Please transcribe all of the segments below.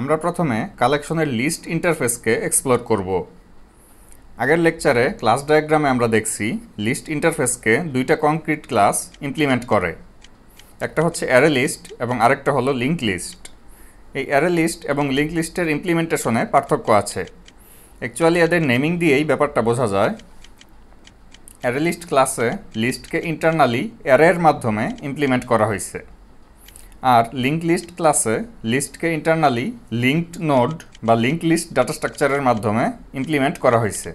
আমরা প্রথমে কালেকশনের লিস্ট ইন্টারফেসকে এক্সপ্লোর করব আগের লেকচারে ক্লাস ডায়াগ্রামে আমরা দেখছি লিস্ট ইন্টারফেসকে দুইটা কংক্রিট ক্লাস ইমপ্লিমেন্ট করে একটা হচ্ছে অ্যারে লিস্ট এবং আরেকটা হলো লিঙ্ক লিস্ট এই অ্যারে লিস্ট এবং লিঙ্ক লিস্টের ইমপ্লিমেন্টেশনে পার্থক্য আছে অ্যাকচুয়ালি এদের নেমিং দিয়েই ব্যাপারটা বোঝা যায় অ্যারে লিস্ট ক্লাসে লিস্টকে ইন্টারনালি অ্যারের মাধ্যমে ইমপ্লিমেন্ট করা হয়েছে আর লিঙ্ক লিস্ট ক্লাসে লিস্টকে ইন্টারনালি লিঙ্কড নোড বা লিঙ্ক লিস্ট ডাটা স্ট্রাকচারের মাধ্যমে ইমপ্লিমেন্ট করা হয়েছে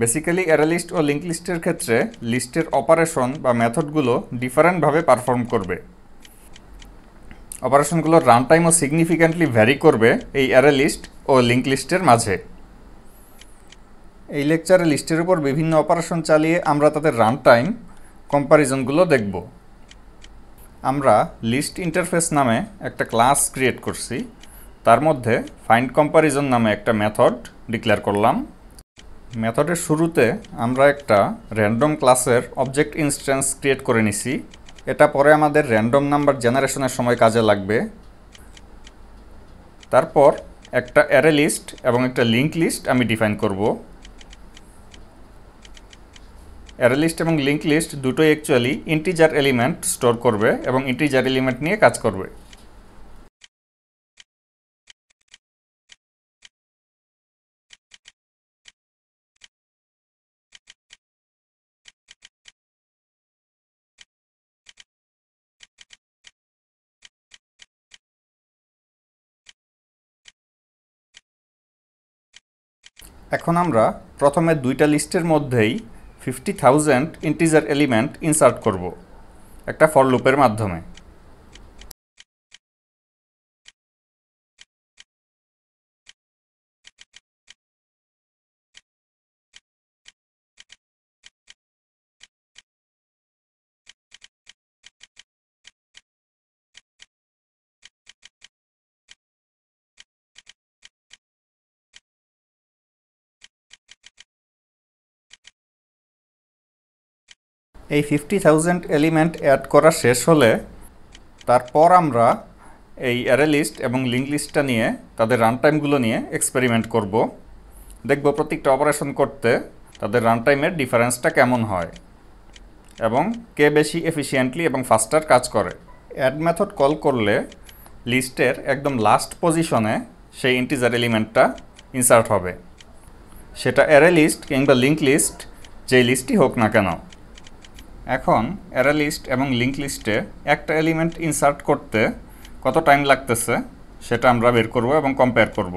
বেসিক্যালি লিস্ট ও লিঙ্ক লিস্টের ক্ষেত্রে লিস্টের অপারেশন বা মেথডগুলো ডিফারেন্টভাবে পারফর্ম করবে অপারেশনগুলোর রান টাইমও সিগনিফিক্যান্টলি ভ্যারি করবে এই লিস্ট ও লিঙ্ক লিস্টের মাঝে এই লেকচারে লিস্টের উপর বিভিন্ন অপারেশন চালিয়ে আমরা তাদের রান টাইম কম্পারিজনগুলো দেখব আমরা লিস্ট ইন্টারফেস নামে একটা ক্লাস ক্রিয়েট করছি তার মধ্যে ফাইন্ড কম্পারিজন নামে একটা মেথড ডিক্লেয়ার করলাম মেথডের শুরুতে আমরা একটা র্যান্ডম ক্লাসের অবজেক্ট ইনস্ট্যান্স ক্রিয়েট করে নিছি এটা পরে আমাদের র্যান্ডম নাম্বার জেনারেশনের সময় কাজে লাগবে তারপর একটা অ্যারে লিস্ট এবং একটা লিঙ্ক লিস্ট আমি ডিফাইন করব অ্যারে লিস্ট এবং লিঙ্ক লিস্ট দুটোই অ্যাকচুয়ালি ইন্টিজার এলিমেন্ট স্টোর করবে এবং ইন্টিজার এলিমেন্ট নিয়ে কাজ করবে এখন আমরা প্রথমে দুইটা লিস্টের মধ্যেই fifty thousand integer element insert করব একটা ফর লুপের মাধ্যমে এই ফিফটি থাউজেন্ড এলিমেন্ট অ্যাড করা শেষ হলে তারপর আমরা এই অ্যারে লিস্ট এবং লিঙ্ক লিস্টটা নিয়ে তাদের রান টাইমগুলো নিয়ে এক্সপেরিমেন্ট করব দেখব প্রত্যেকটা অপারেশন করতে তাদের রান টাইমের ডিফারেন্সটা কেমন হয় এবং কে বেশি এফিসিয়েন্টলি এবং ফাস্টার কাজ করে অ্যাড মেথড কল করলে লিস্টের একদম লাস্ট পজিশনে সেই ইন্টিজার এলিমেন্টটা ইনসার্ট হবে সেটা অ্যারে লিস্ট কিংবা লিঙ্ক লিস্ট যেই লিস্টই হোক না কেন এখন অ্যারা লিস্ট এবং লিঙ্ক লিস্টে একটা এলিমেন্ট ইনসার্ট করতে কত টাইম লাগতেছে সেটা আমরা বের করব এবং কম্পেয়ার করব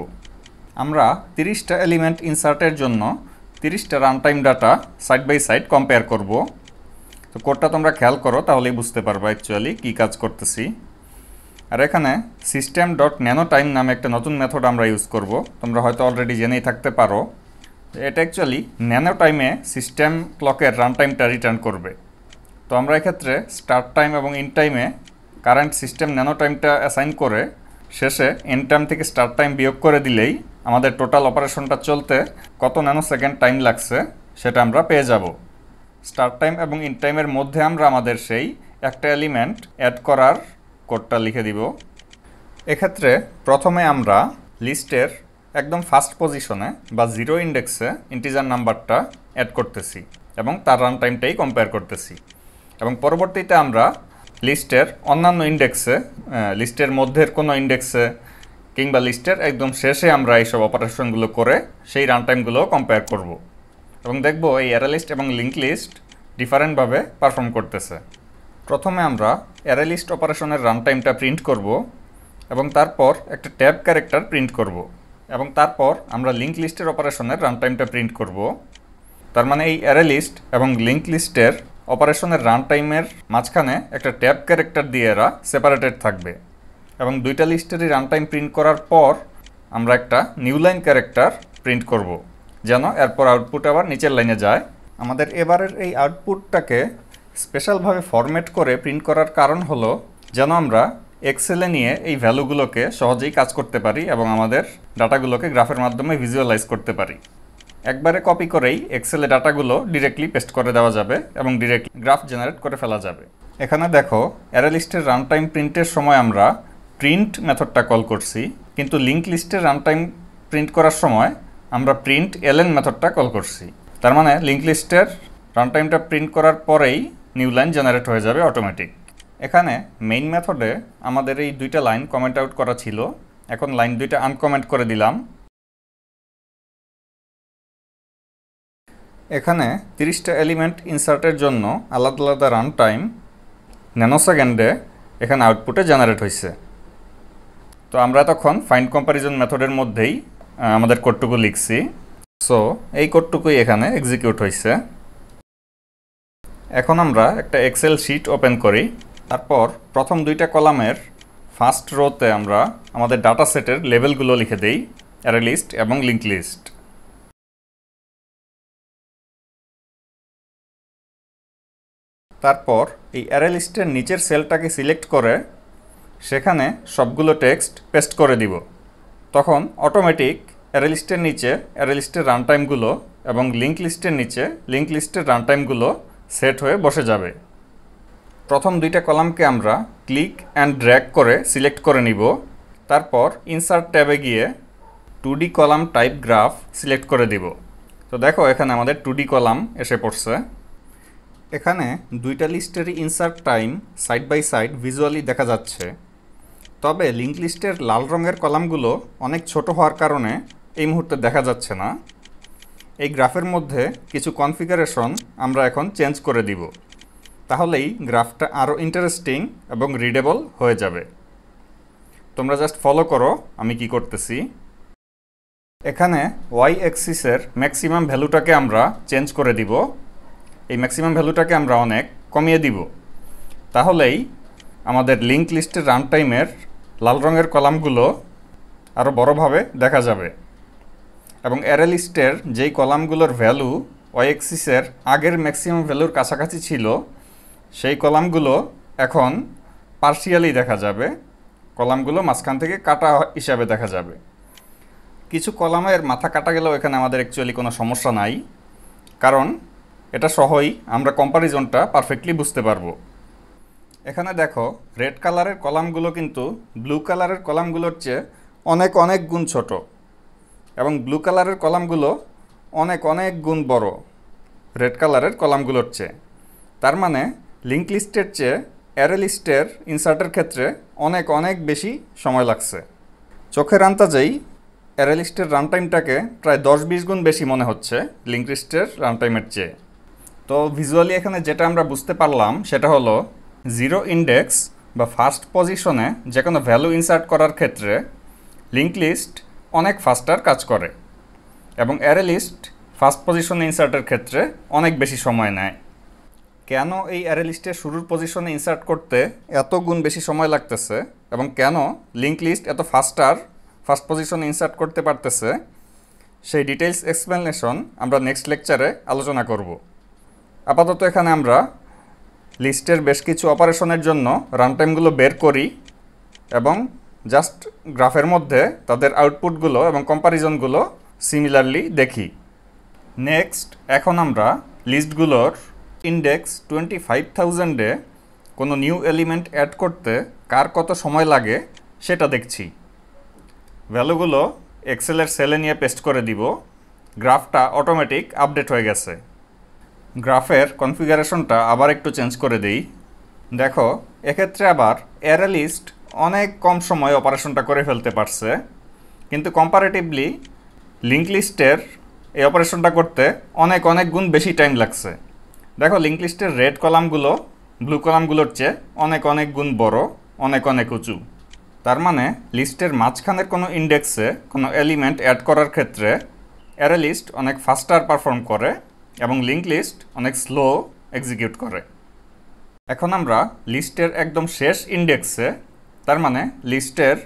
আমরা তিরিশটা এলিমেন্ট ইনসার্টের জন্য তিরিশটা time data side by side compare করব তো কোডটা তোমরা খেয়াল করো তাহলেই বুঝতে পারবো অ্যাকচুয়ালি কী কাজ করতেছি আর এখানে সিস্টেম ডট ন্যানো টাইম নামে একটা নতুন মেথড আমরা ইউজ করব তোমরা হয়তো অলরেডি জেনেই থাকতে পারো এটা অ্যাকচুয়ালি ন্যানো টাইমে সিস্টেম ক্লকের রান টাইমটা রিটার্ন করবে তো আমরা এক্ষেত্রে স্টার্ট টাইম এবং ইন টাইমে কারেন্ট সিস্টেম ন্যানো টাইমটা অ্যাসাইন করে শেষে এন টাইম থেকে স্টার্ট টাইম বিয়োগ করে দিলেই আমাদের টোটাল অপারেশনটা চলতে কত ন্যানো সেকেন্ড টাইম লাগছে সেটা আমরা পেয়ে যাব স্টার্ট টাইম এবং ইন টাইমের মধ্যে আমরা আমাদের সেই একটা এলিমেন্ট অ্যাড করার কোডটা লিখে দিব এক্ষেত্রে প্রথমে আমরা লিস্টের একদম ফার্স্ট পজিশনে বা জিরো ইন্ডেক্সে ইন্টিজার নাম্বারটা অ্যাড করতেছি এবং তার রান টাইমটাই কম্পেয়ার করতেছি এবং পরবর্তীতে আমরা লিস্টের অন্যান্য ইন্ডেক্সে লিস্টের মধ্যের কোনো ইন্ডেক্সে কিংবা লিস্টের একদম শেষে আমরা এইসব অপারেশনগুলো করে সেই রান টাইমগুলো কম্পেয়ার করব এবং দেখব এই অ্যারালিস্ট এবং লিঙ্ক লিস্ট ডিফারেন্টভাবে পারফর্ম করতেছে প্রথমে আমরা অ্যারালিস্ট অপারেশনের রান টাইমটা প্রিন্ট করব এবং তারপর একটা ট্যাব ক্যারেক্টার প্রিন্ট করব এবং তারপর আমরা লিঙ্ক লিস্টের অপারেশনের রান টাইমটা প্রিন্ট করব তার মানে এই অ্যারালিস্ট এবং লিঙ্ক লিস্টের অপারেশনের রান টাইমের মাঝখানে একটা ট্যাব ক্যারেক্টার দিয়ে এরা সেপারেটেড থাকবে এবং দুইটা লিস্টেরই রান টাইম প্রিন্ট করার পর আমরা একটা নিউ লাইন ক্যারেক্টার প্রিন্ট করব। যেন এরপর আউটপুট আবার নিচের লাইনে যায় আমাদের এবারের এই আউটপুটটাকে স্পেশালভাবে ফরম্যাট করে প্রিন্ট করার কারণ হলো যেন আমরা এক্সেলে নিয়ে এই ভ্যালুগুলোকে সহজেই কাজ করতে পারি এবং আমাদের ডাটাগুলোকে গ্রাফের মাধ্যমে ভিজুয়ালাইজ করতে পারি একবারে কপি করেই এক্সেলে ডাটাগুলো ডিরেক্টলি পেস্ট করে দেওয়া যাবে এবং ডিরেক্টলি গ্রাফ জেনারেট করে ফেলা যাবে এখানে দেখো অ্যারালিস্টের রান টাইম প্রিন্টের সময় আমরা প্রিন্ট মেথডটা কল করছি কিন্তু লিঙ্ক লিস্টের রান টাইম প্রিন্ট করার সময় আমরা প্রিন্ট এলএন মেথডটা কল করছি তার মানে লিঙ্ক লিস্টের রান টাইমটা প্রিন্ট করার পরেই নিউ লাইন জেনারেট হয়ে যাবে অটোমেটিক এখানে মেইন মেথডে আমাদের এই দুইটা লাইন কমেন্ট আউট করা ছিল এখন লাইন দুইটা আনকমেন্ট করে দিলাম এখানে তিরিশটা এলিমেন্ট ইনসার্টের জন্য আলাদা আলাদা রান টাইম ন্যানোসেকেন্ডে এখানে আউটপুটে জেনারেট হয়েছে তো আমরা তখন ফাইন্ড কম্পারিজন মেথডের মধ্যেই আমাদের কোডটুকু লিখছি সো এই কোডটুকুই এখানে এক্সিকিউট হয়েছে এখন আমরা একটা এক্সেল শিট ওপেন করি তারপর প্রথম দুইটা কলামের ফার্স্ট রোতে আমরা আমাদের ডাটা সেটের লেভেলগুলো লিখে দিই অ্যারে লিস্ট এবং লিঙ্ক লিস্ট তারপর এই অ্যারে লিস্টের নিচের সেলটাকে সিলেক্ট করে সেখানে সবগুলো টেক্সট পেস্ট করে দিব তখন অটোমেটিক অ্যারে লিস্টের নিচে অ্যারে লিস্টের টাইমগুলো এবং লিঙ্ক লিস্টের নিচে লিঙ্ক লিস্টের রান টাইমগুলো সেট হয়ে বসে যাবে প্রথম দুইটা কলামকে আমরা ক্লিক অ্যান্ড ড্র্যাগ করে সিলেক্ট করে নিব তারপর ইনসার্ট ট্যাবে গিয়ে two D column type graph select করে দিব তো দেখো এখানে আমাদের টু কলাম এসে পড়ছে এখানে দুইটা লিস্টেরই insert time side by side visually দেখা যাচ্ছে তবে লিঙ্ক লিস্টের লাল রঙের কলামগুলো অনেক ছোট হওয়ার কারণে এই মুহূর্তে দেখা যাচ্ছে না এই গ্রাফের মধ্যে কিছু কনফিগারেশন আমরা এখন চেঞ্জ করে দিব তাহলেই গ্রাফটা আরও ইন্টারেস্টিং এবং রিডেবল হয়ে যাবে তোমরা জাস্ট ফলো করো আমি কি করতেছি এখানে ওয়াই এক্সিসের ম্যাক্সিমাম ভ্যালুটাকে আমরা চেঞ্জ করে দিব এই ম্যাক্সিমাম ভ্যালুটাকে আমরা অনেক কমিয়ে দিব তাহলেই আমাদের লিঙ্ক লিস্টের রান টাইমের লাল রঙের কলামগুলো আরও বড়ভাবে দেখা যাবে এবং অ্যারে লিস্টের যেই কলামগুলোর ভ্যালু ওয়েক্সিসের আগের ম্যাক্সিমাম ভ্যালুর কাছাকাছি ছিল সেই কলামগুলো এখন পার্সিয়ালি দেখা যাবে কলামগুলো মাঝখান থেকে কাটা হিসাবে দেখা যাবে কিছু কলামের মাথা কাটা গেলেও এখানে আমাদের অ্যাকচুয়ালি কোনো সমস্যা নাই কারণ এটা সহই আমরা কম্প্যারিজনটা পারফেক্টলি বুঝতে পারবো এখানে দেখো রেড কালারের কলামগুলো কিন্তু ব্লু কালারের কলামগুলোর চেয়ে অনেক অনেক গুণ ছোট এবং ব্লু কালারের কলামগুলো অনেক অনেক গুণ বড় রেড কালারের কলামগুলোর চেয়ে তার মানে লিঙ্ক লিস্টের চেয়ে অ্যারে লিস্টের ইনসার্টের ক্ষেত্রে অনেক অনেক বেশি সময় লাগছে চোখের আন্তাজেই অ্যারে লিস্টের রান টাইমটাকে প্রায় দশ বিশ গুণ বেশি মনে হচ্ছে লিঙ্ক লিস্টের রান টাইমের চেয়ে তো ভিজুয়ালি এখানে যেটা আমরা বুঝতে পারলাম সেটা হলো জিরো ইন্ডেক্স বা ফার্স্ট পজিশনে যে কোনো ভ্যালু ইনসার্ট করার ক্ষেত্রে লিঙ্ক লিস্ট অনেক ফাস্টার কাজ করে এবং অ্যারে লিস্ট ফার্স্ট পজিশনে ইনসার্টের ক্ষেত্রে অনেক বেশি সময় নেয় কেন এই অ্যারে লিস্টে শুরুর পজিশনে ইনসার্ট করতে এত গুণ বেশি সময় লাগতেছে এবং কেন লিঙ্ক লিস্ট এত ফাস্টার ফার্স্ট পজিশনে ইনসার্ট করতে পারতেছে সেই ডিটেলস এক্সপ্লেনেশন আমরা নেক্সট লেকচারে আলোচনা করব আপাতত এখানে আমরা লিস্টের বেশ কিছু অপারেশনের জন্য রানটাইমগুলো বের করি এবং জাস্ট গ্রাফের মধ্যে তাদের আউটপুটগুলো এবং কম্প্যারিজনগুলো সিমিলারলি দেখি নেক্সট এখন আমরা লিস্টগুলোর ইন্ডেক্স টোয়েন্টি ফাইভ থাউজেন্ডে কোনো নিউ এলিমেন্ট অ্যাড করতে কার কত সময় লাগে সেটা দেখছি ভ্যালুগুলো এক্সেলের সেলে নিয়ে পেস্ট করে দিব গ্রাফটা অটোমেটিক আপডেট হয়ে গেছে গ্রাফের কনফিগারেশনটা আবার একটু চেঞ্জ করে দেই দেখো এক্ষেত্রে আবার অ্যারালিস্ট অনেক কম সময় অপারেশনটা করে ফেলতে পারছে কিন্তু কম্পারেটিভলি লিঙ্ক লিস্টের এই অপারেশনটা করতে অনেক অনেক গুণ বেশি টাইম লাগছে দেখো লিঙ্ক লিস্টের রেড কলামগুলো ব্লু কলামগুলোর চেয়ে অনেক অনেক গুণ বড় অনেক অনেক উঁচু তার মানে লিস্টের মাঝখানের কোনো ইন্ডেক্সে কোনো এলিমেন্ট অ্যাড করার ক্ষেত্রে অ্যারালিস্ট অনেক ফাস্টার পারফর্ম করে এবং লিঙ্ক লিস্ট অনেক স্লো এক্সিকিউট করে এখন আমরা লিস্টের একদম শেষ ইন্ডেক্সে তার মানে লিস্টের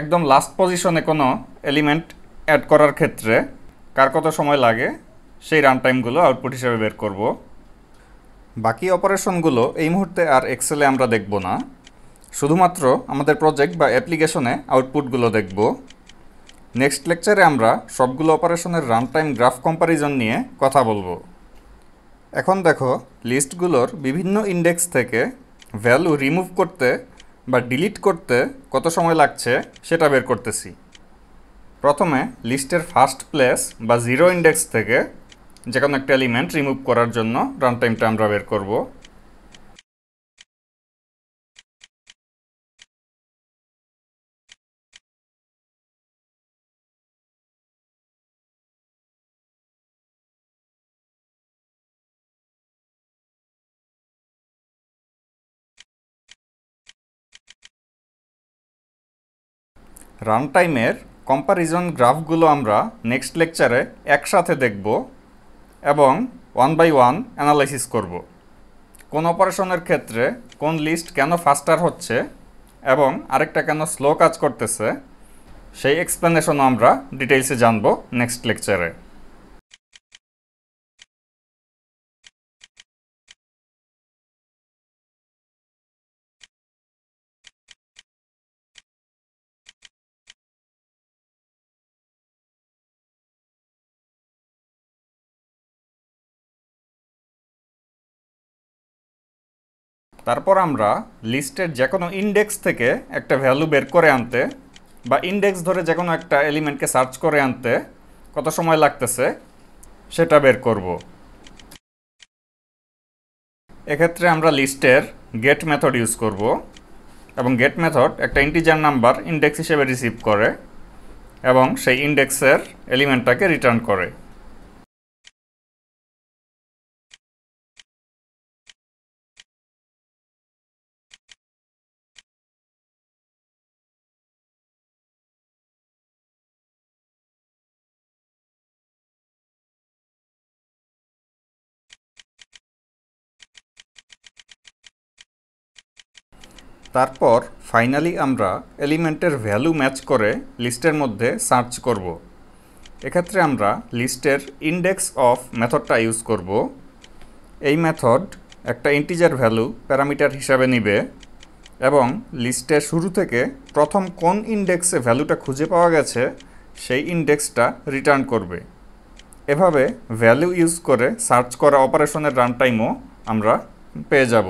একদম লাস্ট পজিশনে কোনো এলিমেন্ট অ্যাড করার ক্ষেত্রে কার কত সময় লাগে সেই রান টাইমগুলো আউটপুট হিসেবে বের করব বাকি অপারেশনগুলো এই মুহূর্তে আর এক্সেলে আমরা দেখব না শুধুমাত্র আমাদের প্রজেক্ট বা অ্যাপ্লিকেশনে আউটপুটগুলো দেখব নেক্সট লেকচারে আমরা সবগুলো অপারেশনের রানটাইম গ্রাফ কম্পারিজন নিয়ে কথা বলবো এখন দেখো লিস্টগুলোর বিভিন্ন ইন্ডেক্স থেকে ভ্যালু রিমুভ করতে বা ডিলিট করতে কত সময় লাগছে সেটা বের করতেছি প্রথমে লিস্টের ফার্স্ট প্লেস বা জিরো ইন্ডেক্স থেকে যে কোনো একটা এলিমেন্ট রিমুভ করার জন্য রানটাইমটা আমরা বের করবো রানটাইমের কম্প্যারিজন গ্রাফগুলো আমরা নেক্সট লেকচারে একসাথে দেখব এবং ওয়ান বাই ওয়ান অ্যানালাইসিস করব কোন অপারেশনের ক্ষেত্রে কোন লিস্ট কেন ফাস্টার হচ্ছে এবং আরেকটা কেন স্লো কাজ করতেছে সেই এক্সপ্লেনেশনও আমরা ডিটেইলসে জানব নেক্সট লেকচারে তারপর আমরা লিস্টের যে কোনো ইন্ডেক্স থেকে একটা ভ্যালু বের করে আনতে বা ইন্ডেক্স ধরে যে কোনো একটা এলিমেন্টকে সার্চ করে আনতে কত সময় লাগতেছে সেটা বের করব এক্ষেত্রে আমরা লিস্টের গেট মেথড ইউজ করব এবং গেট মেথড একটা ইন্টিজার নাম্বার ইন্ডেক্স হিসেবে রিসিভ করে এবং সেই ইন্ডেক্সের এলিমেন্টটাকে রিটার্ন করে তারপর ফাইনালি আমরা এলিমেন্টের ভ্যালু ম্যাচ করে লিস্টের মধ্যে সার্চ করব এক্ষেত্রে আমরা লিস্টের ইন্ডেক্স অফ মেথডটা ইউজ করব এই মেথড একটা ইন্টিজার ভ্যালু প্যারামিটার হিসাবে নিবে এবং লিস্টের শুরু থেকে প্রথম কোন ইন্ডেক্সে ভ্যালুটা খুঁজে পাওয়া গেছে সেই ইন্ডেক্সটা রিটার্ন করবে এভাবে ভ্যালু ইউজ করে সার্চ করা অপারেশনের রান টাইমও আমরা পেয়ে যাব